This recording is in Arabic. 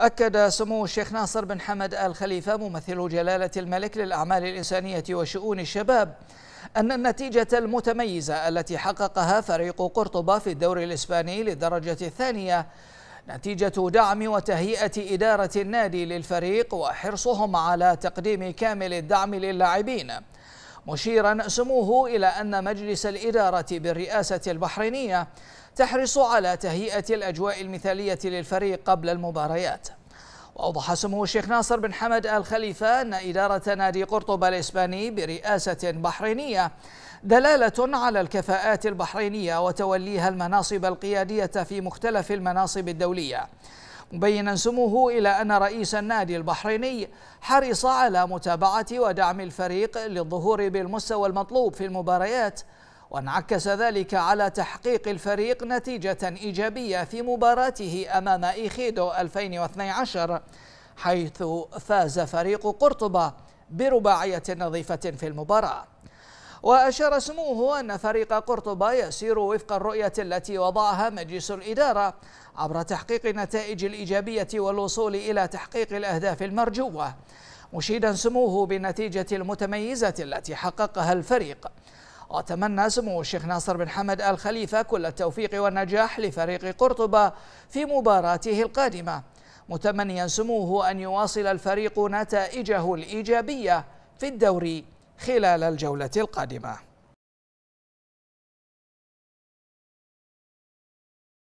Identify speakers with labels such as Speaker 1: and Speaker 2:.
Speaker 1: أكد سمو الشيخ ناصر بن حمد آل خليفة ممثل جلالة الملك للأعمال الإنسانية وشؤون الشباب أن النتيجة المتميزة التي حققها فريق قرطبة في الدوري الإسباني للدرجة الثانية نتيجة دعم وتهيئة إدارة النادي للفريق وحرصهم على تقديم كامل الدعم للاعبين مشيرا سموه إلى أن مجلس الإدارة بالرئاسة البحرينية تحرص على تهيئة الأجواء المثالية للفريق قبل المباريات وأوضح سمو الشيخ ناصر بن حمد آل خليفة أن إدارة نادي قرطبة الإسباني برئاسة بحرينية دلالة على الكفاءات البحرينية وتوليها المناصب القيادية في مختلف المناصب الدولية مبينا سموه إلى أن رئيس النادي البحريني حرص على متابعة ودعم الفريق للظهور بالمستوى المطلوب في المباريات وانعكس ذلك على تحقيق الفريق نتيجة إيجابية في مباراته أمام إيخيدو 2012 حيث فاز فريق قرطبة برباعية نظيفة في المباراة وأشار سموه أن فريق قرطبة يسير وفق الرؤية التي وضعها مجلس الإدارة عبر تحقيق النتائج الإيجابية والوصول إلى تحقيق الأهداف المرجوة مشيدا سموه بالنتيجة المتميزة التي حققها الفريق وتمنى سمو الشيخ ناصر بن حمد آل خليفة كل التوفيق والنجاح لفريق قرطبة في مباراته القادمة متمنيا سموه أن يواصل الفريق نتائجه الإيجابية في الدوري خلال الجولة القادمة